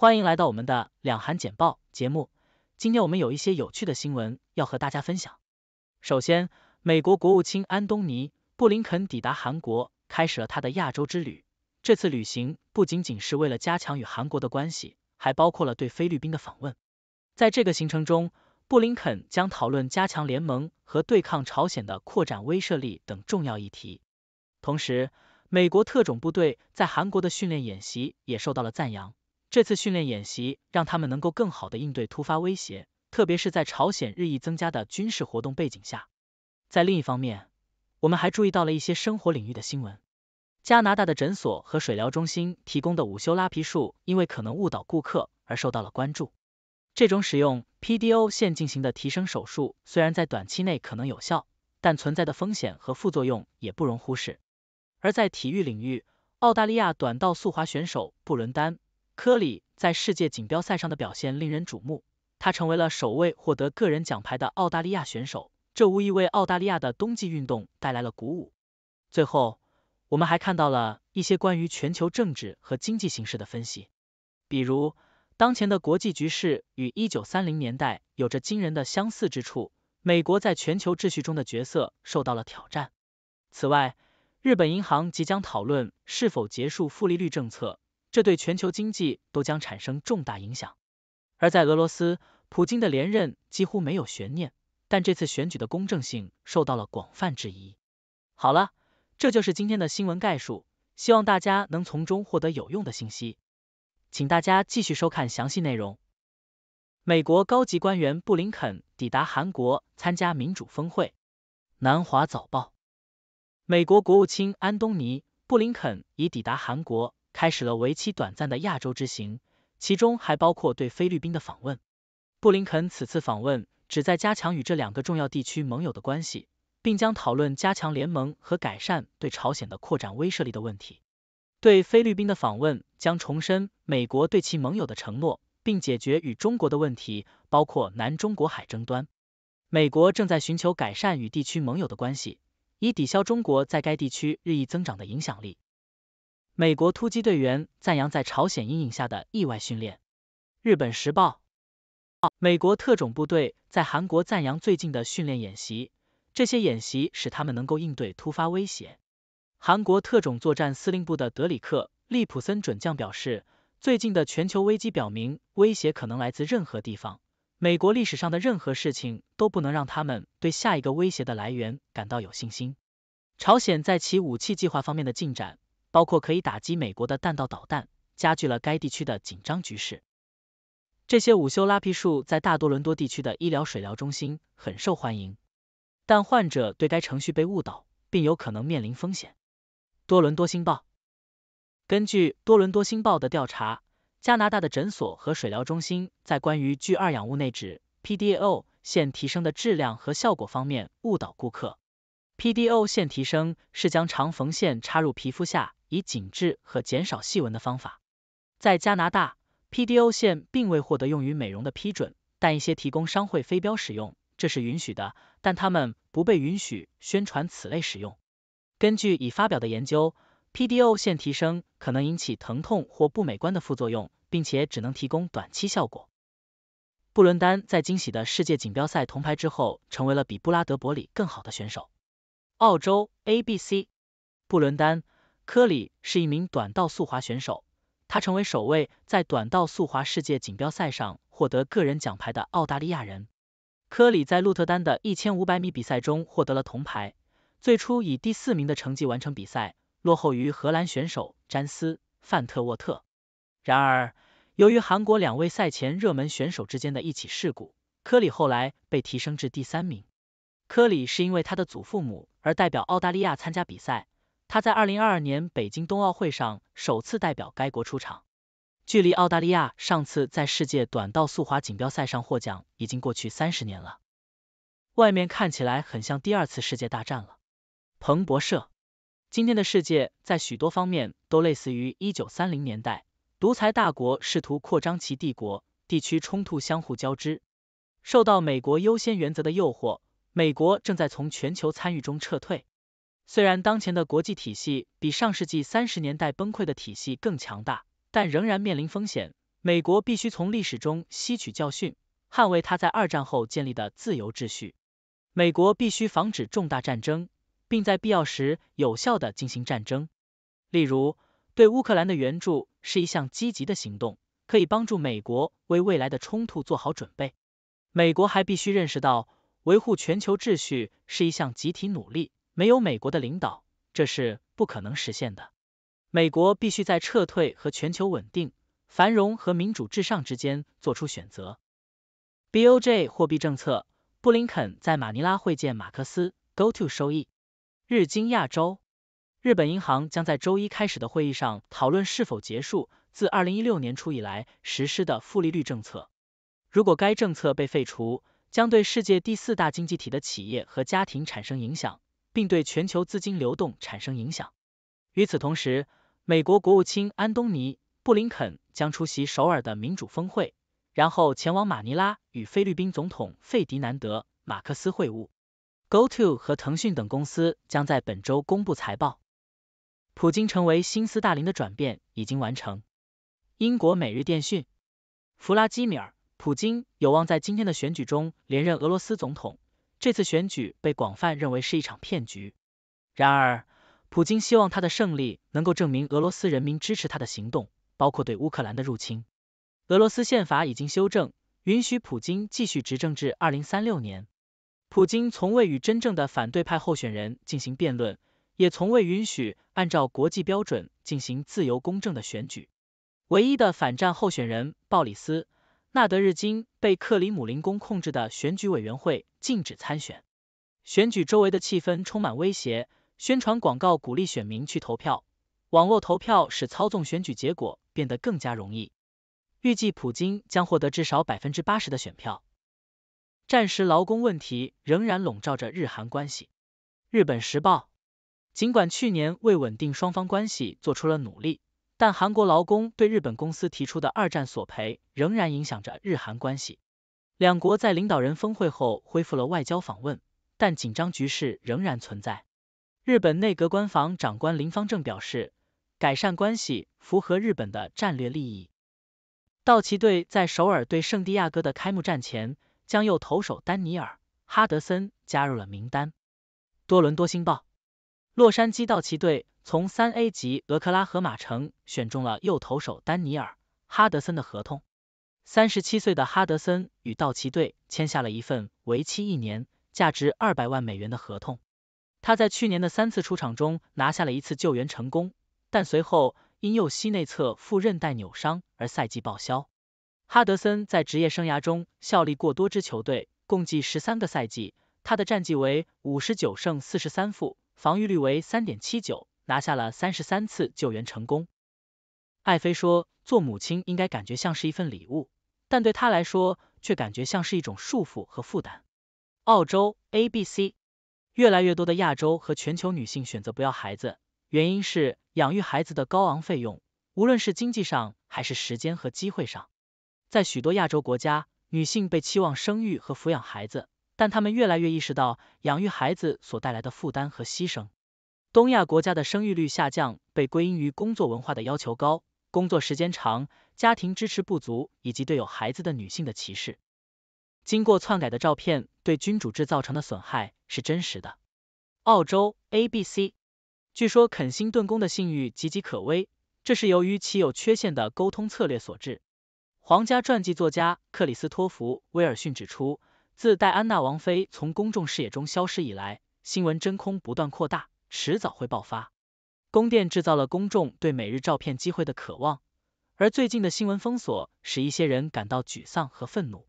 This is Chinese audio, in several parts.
欢迎来到我们的两韩简报节目。今天我们有一些有趣的新闻要和大家分享。首先，美国国务卿安东尼·布林肯抵达韩国，开始了他的亚洲之旅。这次旅行不仅仅是为了加强与韩国的关系，还包括了对菲律宾的访问。在这个行程中，布林肯将讨论加强联盟和对抗朝鲜的扩展威慑力等重要议题。同时，美国特种部队在韩国的训练演习也受到了赞扬。这次训练演习让他们能够更好地应对突发威胁，特别是在朝鲜日益增加的军事活动背景下。在另一方面，我们还注意到了一些生活领域的新闻。加拿大的诊所和水疗中心提供的午休拉皮术，因为可能误导顾客而受到了关注。这种使用 PDO 线进行的提升手术，虽然在短期内可能有效，但存在的风险和副作用也不容忽视。而在体育领域，澳大利亚短道速滑选手布伦丹。科里在世界锦标赛上的表现令人瞩目，他成为了首位获得个人奖牌的澳大利亚选手，这无疑为澳大利亚的冬季运动带来了鼓舞。最后，我们还看到了一些关于全球政治和经济形势的分析，比如当前的国际局势与一九三零年代有着惊人的相似之处，美国在全球秩序中的角色受到了挑战。此外，日本银行即将讨论是否结束负利率政策。这对全球经济都将产生重大影响。而在俄罗斯，普京的连任几乎没有悬念，但这次选举的公正性受到了广泛质疑。好了，这就是今天的新闻概述，希望大家能从中获得有用的信息。请大家继续收看详细内容。美国高级官员布林肯抵达韩国参加民主峰会。南华早报：美国国务卿安东尼·布林肯已抵达韩国。开始了为期短暂的亚洲之行，其中还包括对菲律宾的访问。布林肯此次访问旨在加强与这两个重要地区盟友的关系，并将讨论加强联盟和改善对朝鲜的扩展威慑力的问题。对菲律宾的访问将重申美国对其盟友的承诺，并解决与中国的问题，包括南中国海争端。美国正在寻求改善与地区盟友的关系，以抵消中国在该地区日益增长的影响力。美国突击队员赞扬在朝鲜阴影下的意外训练。日本时报。美国特种部队在韩国赞扬最近的训练演习，这些演习使他们能够应对突发威胁。韩国特种作战司令部的德里克·利普森准将表示，最近的全球危机表明威胁可能来自任何地方。美国历史上的任何事情都不能让他们对下一个威胁的来源感到有信心。朝鲜在其武器计划方面的进展。包括可以打击美国的弹道导弹，加剧了该地区的紧张局势。这些午休拉皮术在大多伦多地区的医疗水疗中心很受欢迎，但患者对该程序被误导，并有可能面临风险。多伦多星报根据多伦多星报的调查，加拿大的诊所和水疗中心在关于聚二氧物内酯 PDO 线提升的质量和效果方面误导顾客。PDO 线提升是将长缝线插入皮肤下。以紧致和减少细纹的方法，在加拿大，PDO 线并未获得用于美容的批准，但一些提供商会非标使用，这是允许的，但他们不被允许宣传此类使用。根据已发表的研究，PDO 线提升可能引起疼痛或不美观的副作用，并且只能提供短期效果。布伦丹在惊喜的世界锦标赛铜牌之后，成为了比布拉德伯里更好的选手。澳洲 ABC，布伦丹。科里是一名短道速滑选手，他成为首位在短道速滑世界锦标赛上获得个人奖牌的澳大利亚人。科里在鹿特丹的一千五百米比赛中获得了铜牌，最初以第四名的成绩完成比赛，落后于荷兰选手詹斯·范特沃特。然而，由于韩国两位赛前热门选手之间的一起事故，科里后来被提升至第三名。科里是因为他的祖父母而代表澳大利亚参加比赛。他在二零二二年北京冬奥会上首次代表该国出场，距离澳大利亚上次在世界短道速滑锦标赛上获奖已经过去三十年了。外面看起来很像第二次世界大战了。彭博社，今天的世界在许多方面都类似于一九三零年代，独裁大国试图扩张其帝国，地区冲突相互交织。受到美国优先原则的诱惑，美国正在从全球参与中撤退。虽然当前的国际体系比上世纪三十年代崩溃的体系更强大，但仍然面临风险。美国必须从历史中吸取教训，捍卫他在二战后建立的自由秩序。美国必须防止重大战争，并在必要时有效地进行战争。例如，对乌克兰的援助是一项积极的行动，可以帮助美国为未来的冲突做好准备。美国还必须认识到，维护全球秩序是一项集体努力。没有美国的领导，这是不可能实现的。美国必须在撤退和全球稳定、繁荣和民主至上之间做出选择。B O J 货币政策，布林肯在马尼拉会见马克思。Go to 收益，日经亚洲，日本银行将在周一开始的会议上讨论是否结束自二零一六年初以来实施的负利率政策。如果该政策被废除，将对世界第四大经济体的企业和家庭产生影响。并对全球资金流动产生影响。与此同时，美国国务卿安东尼·布林肯将出席首尔的民主峰会，然后前往马尼拉与菲律宾总统费迪南德·马克思会晤。GoTo 和腾讯等公司将在本周公布财报。普京成为新斯大林的转变已经完成。英国每日电讯，弗拉基米尔·普京有望在今天的选举中连任俄罗斯总统。这次选举被广泛认为是一场骗局。然而，普京希望他的胜利能够证明俄罗斯人民支持他的行动，包括对乌克兰的入侵。俄罗斯宪法已经修正，允许普京继续执政至二零三六年。普京从未与真正的反对派候选人进行辩论，也从未允许按照国际标准进行自由公正的选举。唯一的反战候选人鲍里斯。纳德日金被克里姆林宫控制的选举委员会禁止参选。选举周围的气氛充满威胁，宣传广告鼓励选民去投票。网络投票使操纵选举结果变得更加容易。预计普京将获得至少百分之八十的选票。战时劳工问题仍然笼罩着日韩关系。日本时报，尽管去年为稳定双方关系做出了努力。但韩国劳工对日本公司提出的二战索赔仍然影响着日韩关系。两国在领导人峰会后恢复了外交访问，但紧张局势仍然存在。日本内阁官房长官林方正表示，改善关系符合日本的战略利益。道奇队在首尔对圣地亚哥的开幕战前，将右投手丹尼尔·哈德森加入了名单。多伦多星报，洛杉矶道奇队。从三 A 级俄克拉荷马城选中了右投手丹尼尔·哈德森的合同。三十七岁的哈德森与道奇队签下了一份为期一年、价值二百万美元的合同。他在去年的三次出场中拿下了一次救援成功，但随后因右膝内侧副韧带扭伤而赛季报销。哈德森在职业生涯中效力过多支球队，共计十三个赛季，他的战绩为五十九胜四十三负，防御率为三点七九。拿下了三十三次救援成功。艾菲说：“做母亲应该感觉像是一份礼物，但对她来说却感觉像是一种束缚和负担。”澳洲 ABC。越来越多的亚洲和全球女性选择不要孩子，原因是养育孩子的高昂费用，无论是经济上还是时间和机会上。在许多亚洲国家，女性被期望生育和抚养孩子，但她们越来越意识到养育孩子所带来的负担和牺牲。东亚国家的生育率下降被归因于工作文化的要求高、工作时间长、家庭支持不足以及对有孩子的女性的歧视。经过篡改的照片对君主制造成的损害是真实的。澳洲 ABC，据说肯辛顿宫的信誉岌岌可危，这是由于其有缺陷的沟通策略所致。皇家传记作家克里斯托弗威尔逊指出，自戴安娜王妃从公众视野中消失以来，新闻真空不断扩大。迟早会爆发。宫殿制造了公众对每日照片机会的渴望，而最近的新闻封锁使一些人感到沮丧和愤怒。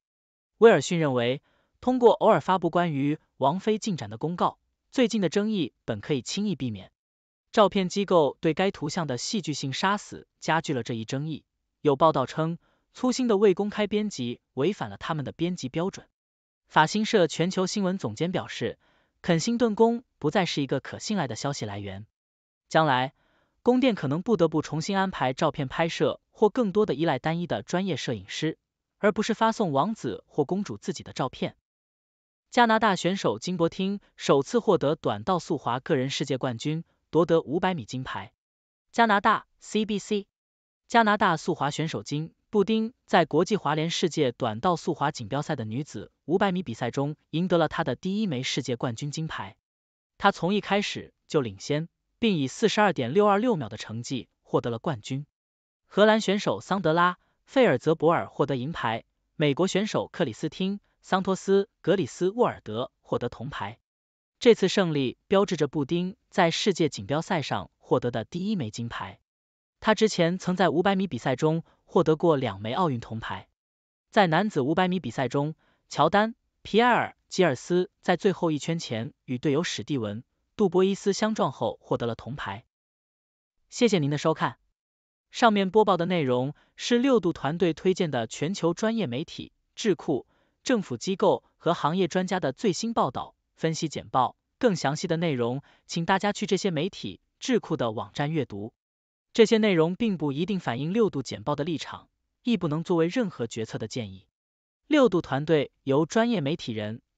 威尔逊认为，通过偶尔发布关于王妃进展的公告，最近的争议本可以轻易避免。照片机构对该图像的戏剧性杀死加剧了这一争议。有报道称，粗心的未公开编辑违反了他们的编辑标准。法新社全球新闻总监表示，肯辛顿宫。不再是一个可信赖的消息来源。将来，宫殿可能不得不重新安排照片拍摄，或更多的依赖单一的专业摄影师，而不是发送王子或公主自己的照片。加拿大选手金博汀首次获得短道速滑个人世界冠军，夺得五百米金牌。加拿大 CBC，加拿大速滑选手金布丁在国际滑联世界短道速滑锦标赛的女子五百米比赛中赢得了她的第一枚世界冠军金牌。他从一开始就领先，并以四十二点六二六秒的成绩获得了冠军。荷兰选手桑德拉·费尔泽博尔获得银牌，美国选手克里斯汀·桑托斯·格里斯沃尔德获得铜牌。这次胜利标志着布丁在世界锦标赛上获得的第一枚金牌。他之前曾在五百米比赛中获得过两枚奥运铜牌。在男子五百米比赛中，乔丹·皮埃尔。吉尔斯在最后一圈前与队友史蒂文·杜博伊斯相撞后获得了铜牌。谢谢您的收看。上面播报的内容是六度团队推荐的全球专业媒体、智库、政府机构和行业专家的最新报道、分析简报。更详细的内容，请大家去这些媒体、智库的网站阅读。这些内容并不一定反映六度简报的立场，亦不能作为任何决策的建议。六度团队由专业媒体人。